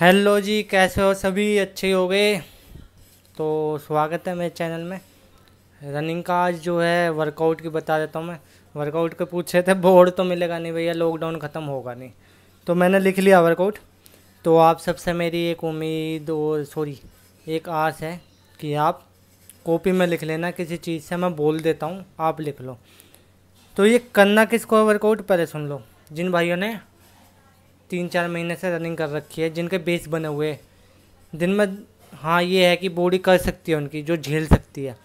hello जी कैसे हो सभी अच्छे हो गए तो स्वागत है मेरे चैनल में रनिंग का आज जो है वर्कआउट की बता देता हूँ मैं वर्कआउट के पूछे थे बोर्ड तो मिलेगा नहीं भैया लॉकडाउन ख़त्म होगा नहीं तो मैंने लिख लिया वर्कआउट तो आप सबसे मेरी एक उम्मीद और सॉरी एक आस है कि आप कॉपी में लिख लेना किसी चीज़ से मैं बोल देता हूँ आप लिख लो तो ये करना किसको वर्कआउट पहले सुन लो जिन भाइयों ने तीन चार महीने से रनिंग कर रखी है जिनके बेस बने हुए दिन में हाँ ये है कि बॉडी कर सकती है उनकी जो झेल सकती है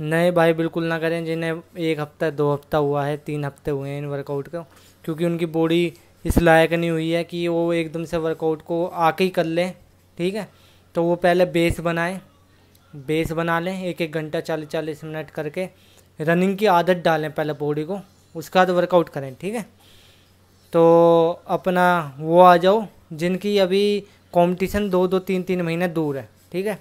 नए भाई बिल्कुल ना करें जिन्हें एक हफ्ता दो हफ्ता हुआ है तीन हफ्ते हुए हैं इन वर्कआउट को क्योंकि उनकी बॉडी इस लायक नहीं हुई है कि वो एकदम से वर्कआउट को आके ही कर लें ठीक है तो वो पहले बेस बनाएं बेस बना लें एक एक घंटा चालीस चालीस मिनट करके रनिंग की आदत डालें पहले बॉडी को उसके बाद वर्कआउट करें ठीक है तो अपना वो आ जाओ जिनकी अभी कंपटीशन दो दो तीन तीन महीने दूर है ठीक है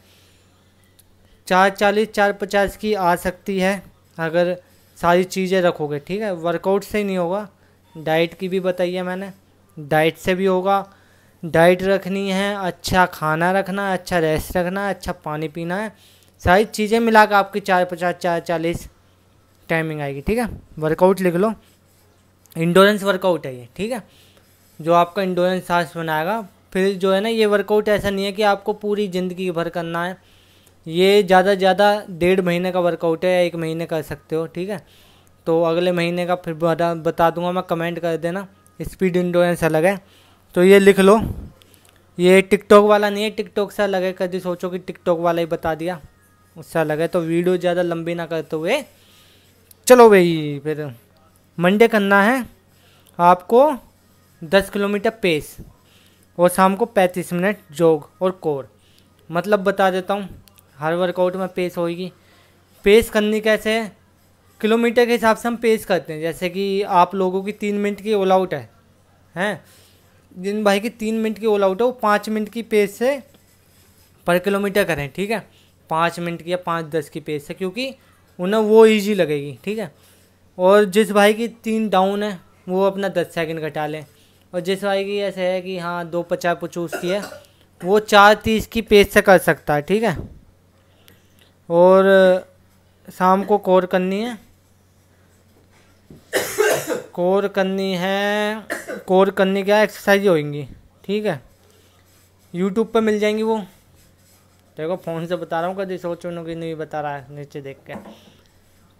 चार चालीस चार पचास की आ सकती है अगर सारी चीज़ें रखोगे ठीक है वर्कआउट से ही नहीं होगा डाइट की भी बताइए मैंने डाइट से भी होगा डाइट रखनी है अच्छा खाना रखना है अच्छा रेस्ट रखना है अच्छा पानी पीना है सारी चीज़ें मिला आपकी चार पचास चार चालीस टाइमिंग आएगी ठीक है वर्कआउट लिख लो इंडोरेंस वर्कआउट है ये ठीक है जो आपका इंडोरेंस सांस बनाएगा फिर जो है ना ये वर्कआउट ऐसा नहीं है कि आपको पूरी ज़िंदगी भर करना है ये ज़्यादा से ज़्यादा डेढ़ महीने का वर्कआउट है या एक महीने कर सकते हो ठीक है तो अगले महीने का फिर बता बता दूंगा मैं कमेंट कर देना स्पीड इंडोरेंस अलग है तो ये लिख लो ये टिकटॉक वाला नहीं है टिकटॉक से अलग है कभी सोचो कि टिकटॉक वाला ही बता दिया उससे अलग है तो वीडियो ज़्यादा लंबी ना करते हुए चलो भाई फिर मंडे करना है आपको दस किलोमीटर पेस और शाम को पैंतीस मिनट जोग और कोर मतलब बता देता हूँ हर वर्कआउट में पेस होगी पेस करनी कैसे है किलोमीटर के हिसाब से हम पेस करते हैं जैसे कि आप लोगों की तीन मिनट की ऑल आउट है हैं जिन भाई की तीन मिनट की ऑल आउट है वो पाँच मिनट की पेस से पर किलोमीटर करें ठीक है पाँच मिनट की या पाँच दस की पेस से क्योंकि उन्हें वो ईजी लगेगी ठीक है और जिस भाई की तीन डाउन है वो अपना दस सेकंड घटा लें और जिस भाई की ऐसे है कि हाँ दो पचास पचूस की है वो चार तीस की पेज से कर सकता है ठीक है और शाम को कोर करनी है कोर करनी है कोर करने क्या एक्सरसाइज होएंगी ठीक है यूट्यूब पर मिल जाएंगी वो देखो फ़ोन से बता रहा हूँ कभी सोचो कि नहीं बता रहा है नीचे देख के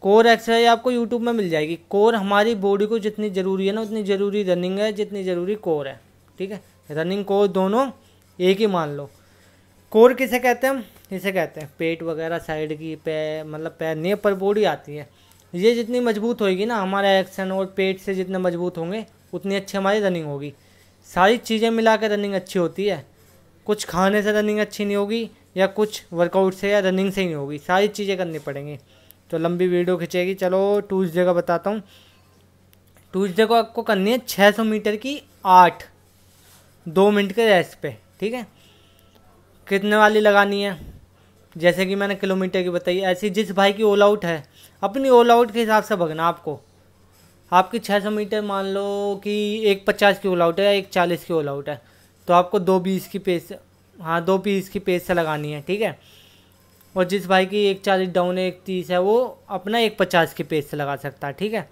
कोर एक्सरसाइज आपको यूट्यूब में मिल जाएगी कोर हमारी बॉडी को जितनी ज़रूरी है ना उतनी ज़रूरी रनिंग है जितनी ज़रूरी कोर है ठीक है रनिंग कोर दोनों एक ही मान लो कोर किसे कहते हैं हम इसे कहते हैं पेट वगैरह साइड की पैर मतलब पैर नेप पर बॉडी आती है ये जितनी मजबूत होगी ना हमारा एक्शन और पेट से जितने मजबूत होंगे उतनी अच्छी हमारी रनिंग होगी सारी चीज़ें मिला के रनिंग अच्छी होती है कुछ खाने से रनिंग अच्छी नहीं होगी या कुछ वर्कआउट से या रनिंग से ही नहीं होगी सारी चीज़ें करनी पड़ेंगी तो लंबी वीडियो खिंचेगी चलो ट्यूजडे का बताता हूँ ट्यूजडे को आपको करनी है 600 मीटर की आठ दो मिनट के रेस पे ठीक है कितने वाली लगानी है जैसे कि मैंने किलोमीटर की बताई ऐसी जिस भाई की ऑल आउट है अपनी ऑल आउट के हिसाब से भगना आपको आपकी 600 मीटर मान लो कि एक पचास की ऑल आउट है या एक चालीस की ऑल आउट है तो आपको दो बीस की पेस हाँ दो बीस की पेस से लगानी है ठीक है और जिस भाई की एक चालीस डाउन है एक तीस है वो अपना एक पचास के पेज से लगा सकता है ठीक है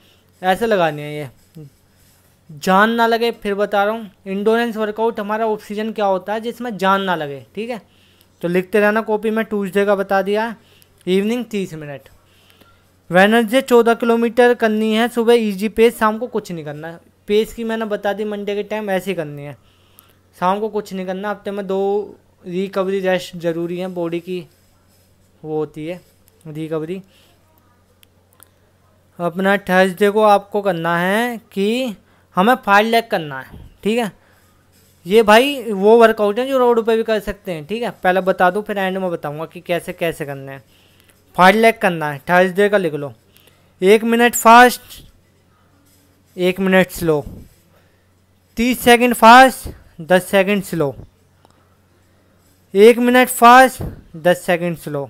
ऐसे लगानी है ये जान ना लगे फिर बता रहा हूँ इंडोरेंस वर्कआउट हमारा ऑक्सीजन क्या होता है जिसमें जान ना लगे ठीक है तो लिखते रहना कॉपी में ट्यूजडे का बता दिया इवनिंग तीस मिनट वेनर्जे चौदह किलोमीटर करनी है सुबह ईजी पेस शाम को कुछ नहीं करना पेस की मैंने बता दी मंडे के टाइम ऐसे ही करनी है शाम को कुछ नहीं करना हफ्ते में दो रिकवरी रेस्ट ज़रूरी है बॉडी की वो होती है रिकवरी अपना थर्सडे को आपको करना है कि हमें फाइव लैक करना है ठीक है ये भाई वो वर्कआउट है जो रोड पे भी कर सकते हैं ठीक है पहले बता दूँ फिर एंड में बताऊँगा कि कैसे कैसे करना है फाइव लैक करना है थर्सडे का लिख लो एक मिनट फास्ट एक मिनट स्लो तीस सेकंड फास्ट दस सेकंड स्लो एक मिनट फास्ट दस सेकंड स्लो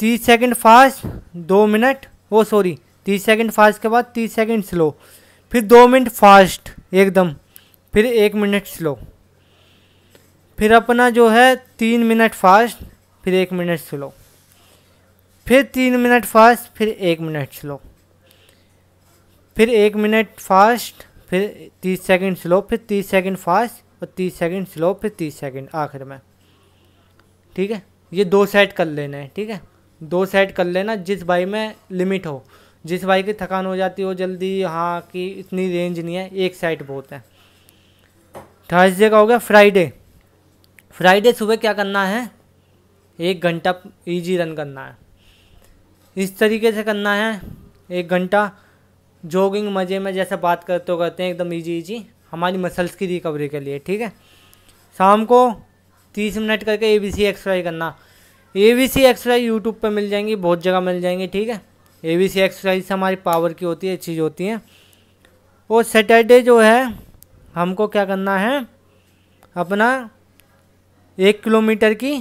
तीस सेकंड फास्ट दो मिनट वो सॉरी तीस सेकंड फास्ट के बाद तीस सेकंड स्लो फिर दो मिनट फास्ट एकदम फिर एक मिनट स्लो फिर अपना जो है तीन मिनट फास्ट फिर एक मिनट स्लो फिर तीन मिनट फास्ट फिर एक मिनट स्लो फिर एक मिनट फास्ट फिर तीस सेकंड स्लो फिर तीस सेकंड फास्ट और तीस सेकंड स्लो फिर तीस सेकंड आखिर में ठीक है ये दो सेट कर लेना है ठीक है दो सेट कर लेना जिस बाई में लिमिट हो जिस बाई की थकान हो जाती हो जल्दी हाँ कि इतनी रेंज नहीं है एक सेट बहुत है थर्सडे का हो गया फ्राइडे फ्राइडे सुबह क्या करना है एक घंटा इजी रन करना है इस तरीके से करना है एक घंटा जॉगिंग मज़े में जैसे बात करते करते हैं एकदम इजी इजी हमारी मसल्स की रिकवरी के लिए ठीक है शाम को तीस मिनट करके ए बी सी वाई करना A B C Y YouTube पर मिल जाएंगी बहुत जगह मिल जाएंगी ठीक है ए बी सी एक्सरसाइज से हमारी पावर की होती है चीज़ होती है और सैटरडे जो है हमको क्या करना है अपना एक किलोमीटर की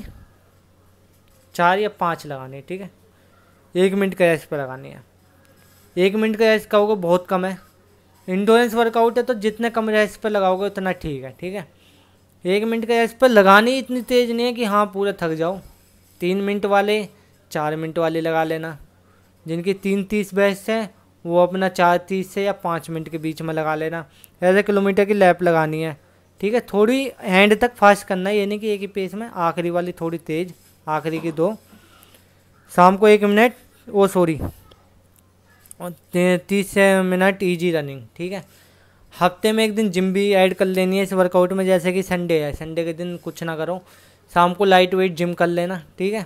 चार या पाँच लगानी है ठीक है एक मिनट का रेस्ट पर लगानी है एक मिनट का रेस्ट कहोगे बहुत कम है इंडोरेंस वर्कआउट है तो जितने कम रेस्ट पर लगाओगे उतना ठीक है ठीक है एक मिनट का इस पर लगानी इतनी तेज़ नहीं है कि हाँ पूरा थक जाओ तीन मिनट वाले चार मिनट वाले लगा लेना जिनकी तीन तीस बेस्ट है वो अपना चार तीस से या पाँच मिनट के बीच में लगा लेना ऐसे किलोमीटर की लैप लगानी है ठीक है थोड़ी हैंड तक फास्ट करना है यानी कि एक ही पेस में आखिरी वाली थोड़ी तेज़ आखिरी की दो शाम को एक मिनट वो सॉरी और तीस मिनट ईजी रनिंग ठीक है हफ्ते में एक दिन जिम भी ऐड कर लेनी है इस वर्कआउट में जैसे कि संडे है संडे के दिन कुछ ना करो शाम को लाइट वेट जिम कर लेना ठीक है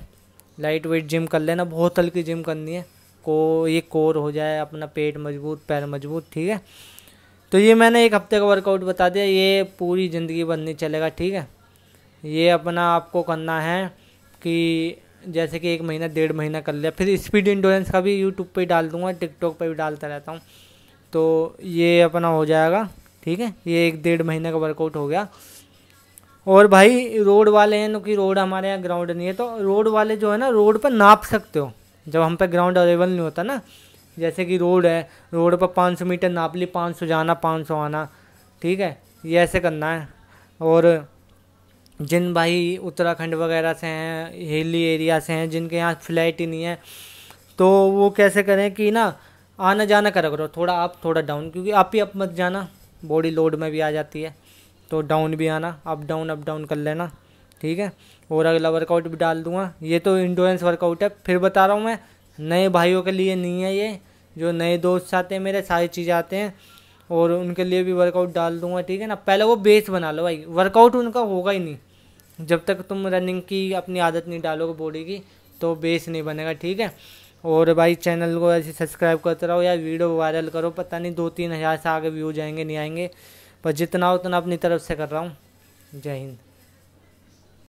लाइट वेट जिम कर लेना बहुत हल्की जिम करनी है को ये कोर हो जाए अपना पेट मजबूत पैर मजबूत ठीक है तो ये मैंने एक हफ्ते का वर्कआउट बता दिया ये पूरी ज़िंदगी बनने चलेगा ठीक है ये अपना आपको करना है कि जैसे कि एक महीना डेढ़ महीना कर लिया फिर स्पीड इंडोरेंस का भी यूट्यूब पे डाल दूंगा टिकटॉक पे भी डालता रहता हूँ तो ये अपना हो जाएगा ठीक है ये एक डेढ़ महीने का वर्कआउट हो गया और भाई रोड वाले हैं कि रोड हमारे यहाँ ग्राउंड नहीं है तो रोड वाले जो है ना रोड पर नाप सकते हो जब हम पे ग्राउंड अवेलेबल नहीं होता ना जैसे कि रोड है रोड पर 500 मीटर नाप ली 500 जाना 500 आना ठीक है ये ऐसे करना है और जिन भाई उत्तराखंड वगैरह से हैं हिली एरिया से हैं जिनके यहाँ फ्लैट ही नहीं है तो वो कैसे करें कि ना आना जाना करा करो थोड़ा आप थोड़ा डाउन क्योंकि आप ही अप मत जाना बॉडी लोड में भी आ जाती है तो डाउन भी आना अप डाउन अप डाउन कर लेना ठीक है और अगला वर्कआउट भी डाल दूंगा ये तो इंडोरेंस वर्कआउट है फिर बता रहा हूँ मैं नए भाइयों के लिए नहीं है ये जो नए दोस्त आते हैं मेरे सारी चीज़ें आते हैं और उनके लिए भी वर्कआउट डाल दूंगा ठीक है ना पहले वो बेस बना लो भाई वर्कआउट उनका होगा ही नहीं जब तक तुम रनिंग की अपनी आदत नहीं डालोगे बॉडी की तो बेस नहीं बनेगा ठीक है और भाई चैनल को ऐसे सब्सक्राइब करते रहो या वीडियो वायरल करो पता नहीं दो तीन हज़ार से आगे व्यूज आएंगे नहीं आएंगे पर जितना उतना अपनी तरफ से कर रहा हूँ जय हिंद